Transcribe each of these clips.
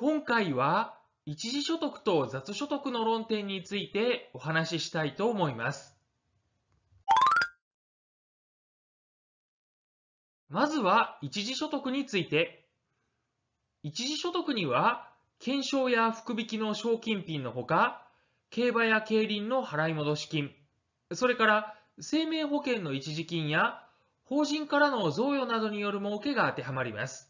今回は一時所得と雑所得の論点についてお話ししたいと思います。まずは一時所得について。一時所得には、検証や福引きの賞金品のほか、競馬や競輪の払い戻し金、それから生命保険の一時金や法人からの贈与などによる儲けが当てはまります。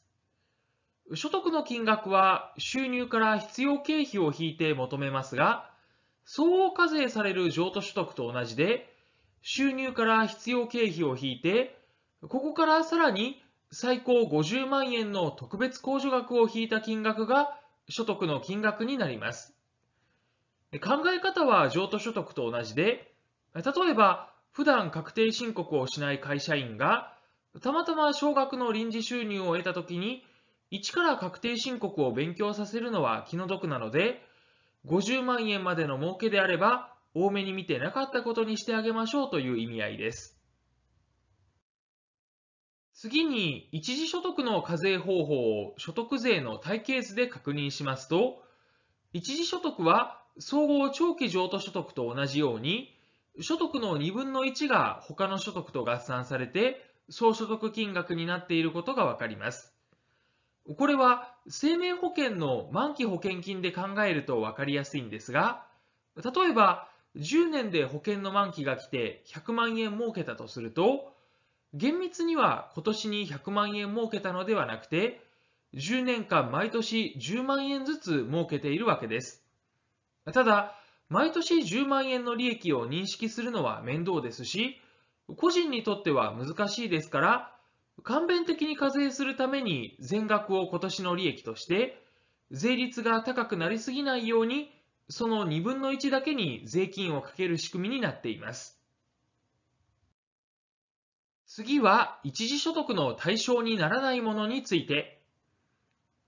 所得の金額は収入から必要経費を引いて求めますが、相応課税される譲渡所得と同じで、収入から必要経費を引いて、ここからさらに最高50万円の特別控除額を引いた金額が所得の金額になります。考え方は譲渡所得と同じで、例えば普段確定申告をしない会社員が、たまたま少額の臨時収入を得たときに、一から確定申告を勉強させるのは気の毒なので、50万円までの儲けであれば、多めに見てなかったことにしてあげましょうという意味合いです。次に、一時所得の課税方法を所得税の体系図で確認しますと、一時所得は総合長期譲渡所得と同じように、所得の2分の1が他の所得と合算されて、総所得金額になっていることがわかります。これは生命保険の満期保険金で考えると分かりやすいんですが、例えば10年で保険の満期が来て100万円儲けたとすると、厳密には今年に100万円儲けたのではなくて、10年間毎年10万円ずつ儲けているわけです。ただ、毎年10万円の利益を認識するのは面倒ですし、個人にとっては難しいですから、勘弁的に課税するために全額を今年の利益として、税率が高くなりすぎないように、その2分の1だけに税金をかける仕組みになっています。次は、一時所得の対象にならないものについて、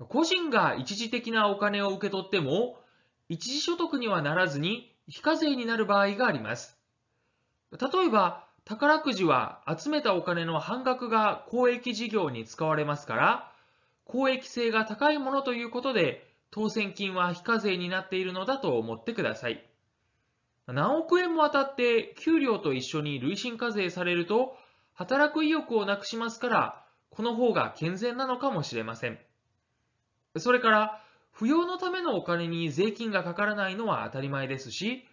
個人が一時的なお金を受け取っても、一時所得にはならずに非課税になる場合があります。例えば、宝くじは集めたお金の半額が公益事業に使われますから、公益性が高いものということで、当選金は非課税になっているのだと思ってください。何億円も当たって給料と一緒に累進課税されると、働く意欲をなくしますから、この方が健全なのかもしれません。それから、扶養のためのお金に税金がかからないのは当たり前ですし、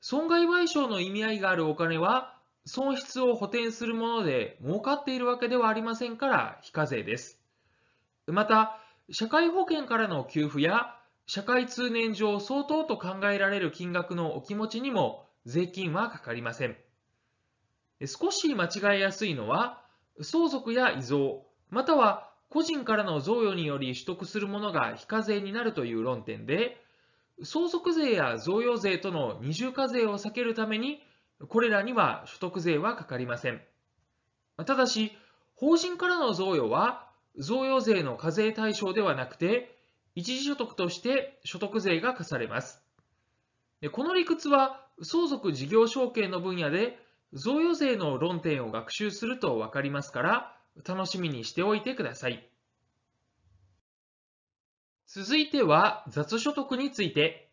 損害賠償の意味合いがあるお金は、損失を補填するもので儲かっているわけではありませんから非課税です。また、社会保険からの給付や社会通念上相当と考えられる金額のお気持ちにも税金はかかりません。少し間違えやすいのは、相続や遺贈、または個人からの贈与により取得するものが非課税になるという論点で、相続税や贈与税との二重課税を避けるためにこれらには所得税はかかりません。ただし、法人からの贈与は、贈与税の課税対象ではなくて、一時所得として所得税が課されます。この理屈は、相続事業承継の分野で、贈与税の論点を学習するとわかりますから、楽しみにしておいてください。続いては、雑所得について。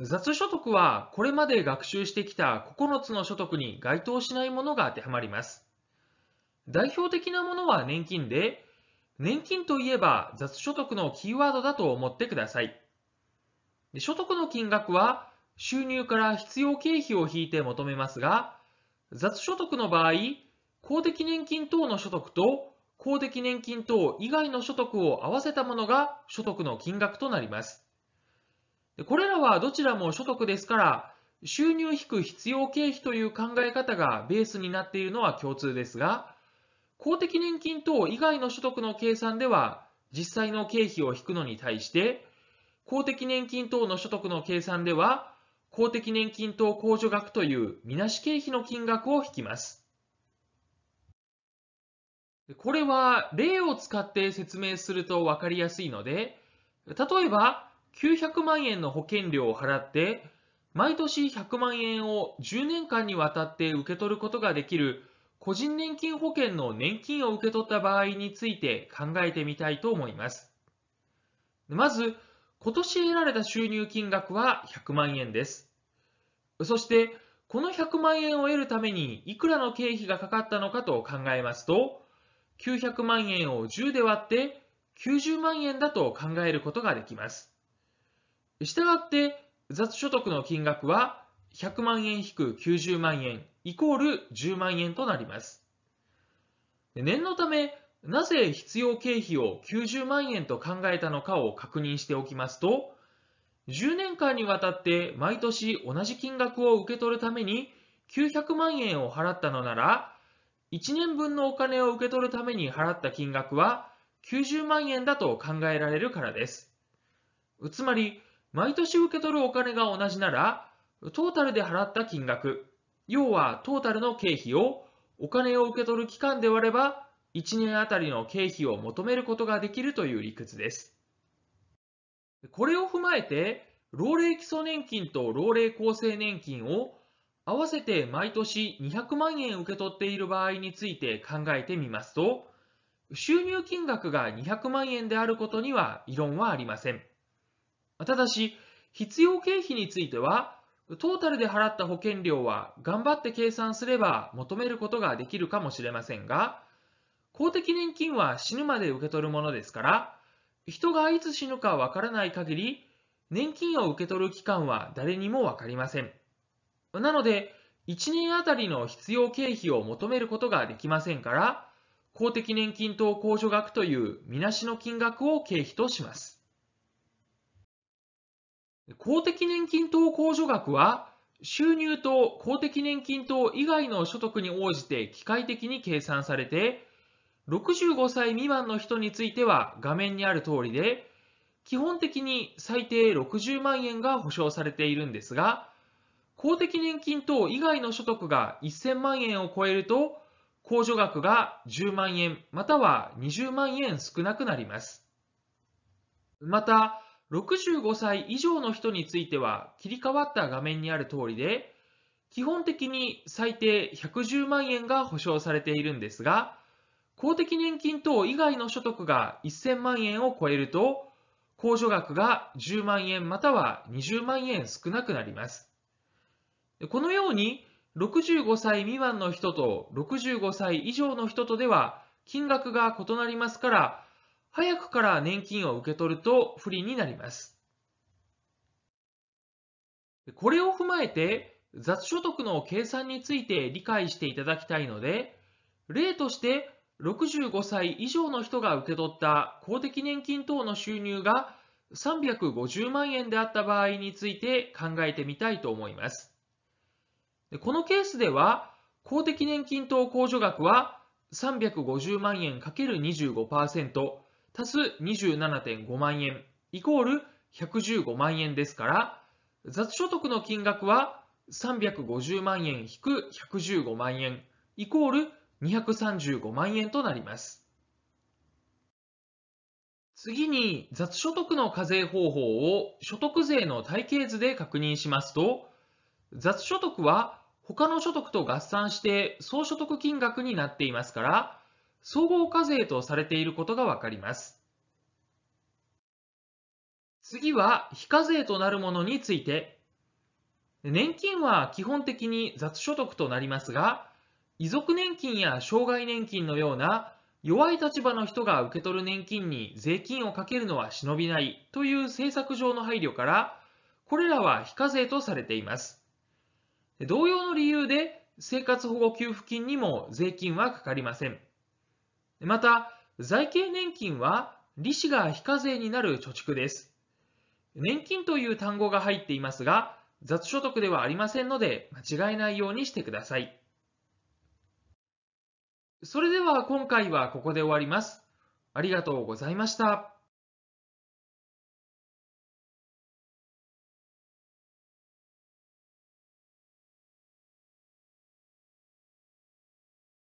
雑所得はこれまで学習してきた9つの所得に該当しないものが当てはまります。代表的なものは年金で、年金といえば雑所得のキーワードだと思ってください。所得の金額は収入から必要経費を引いて求めますが、雑所得の場合、公的年金等の所得と公的年金等以外の所得を合わせたものが所得の金額となります。これらはどちらも所得ですから、収入引く必要経費という考え方がベースになっているのは共通ですが、公的年金等以外の所得の計算では、実際の経費を引くのに対して、公的年金等の所得の計算では、公的年金等控除額というみなし経費の金額を引きます。これは例を使って説明すると分かりやすいので、例えば、900万円の保険料を払って、毎年100万円を10年間にわたって受け取ることができる個人年金保険の年金を受け取った場合について考えてみたいと思います。まず、今年得られた収入金額は100万円です。そして、この100万円を得るためにいくらの経費がかかったのかと考えますと、900万円を10で割って90万円だと考えることができます。したがって、雑所得の金額は100万円引く90万円イコール10万円となります。念のため、なぜ必要経費を90万円と考えたのかを確認しておきますと、10年間にわたって毎年同じ金額を受け取るために900万円を払ったのなら、1年分のお金を受け取るために払った金額は90万円だと考えられるからです。つまり、毎年受け取るお金が同じなら、トータルで払った金額、要はトータルの経費をお金を受け取る期間で割れば、1年あたりの経費を求めることができるという理屈です。これを踏まえて、老齢基礎年金と老齢厚生年金を合わせて毎年200万円受け取っている場合について考えてみますと、収入金額が200万円であることには異論はありません。ただし、必要経費については、トータルで払った保険料は頑張って計算すれば求めることができるかもしれませんが、公的年金は死ぬまで受け取るものですから、人がいつ死ぬかわからない限り、年金を受け取る期間は誰にもわかりません。なので、1年あたりの必要経費を求めることができませんから、公的年金等控除額というみなしの金額を経費とします。公的年金等控除額は、収入と公的年金等以外の所得に応じて機械的に計算されて、65歳未満の人については画面にある通りで、基本的に最低60万円が保障されているんですが、公的年金等以外の所得が1000万円を超えると、控除額が10万円または20万円少なくなります。また、65歳以上の人については切り替わった画面にある通りで、基本的に最低110万円が保証されているんですが、公的年金等以外の所得が1000万円を超えると、控除額が10万円または20万円少なくなります。このように、65歳未満の人と65歳以上の人とでは金額が異なりますから、早くから年金を受け取ると不利になります。これを踏まえて、雑所得の計算について理解していただきたいので、例として65歳以上の人が受け取った公的年金等の収入が350万円であった場合について考えてみたいと思います。このケースでは、公的年金等控除額は350万円 ×25% 足す27.5万円イコール115万円ですから、雑所得の金額は350万円引く115万円イコール235万円となります。次に雑所得の課税方法を所得税の体系図で確認しますと、雑所得は他の所得と合算して総所得金額になっていますから、総合課税とされていることがわかります。次は非課税となるものについて。年金は基本的に雑所得となりますが、遺族年金や障害年金のような弱い立場の人が受け取る年金に税金をかけるのは忍びないという政策上の配慮から、これらは非課税とされています。同様の理由で生活保護給付金にも税金はかかりません。また、財形年金は利子が非課税になる貯蓄です。年金という単語が入っていますが、雑所得ではありませんので、間違えないようにしてください。それでは今回はここで終わります。ありがとうございました。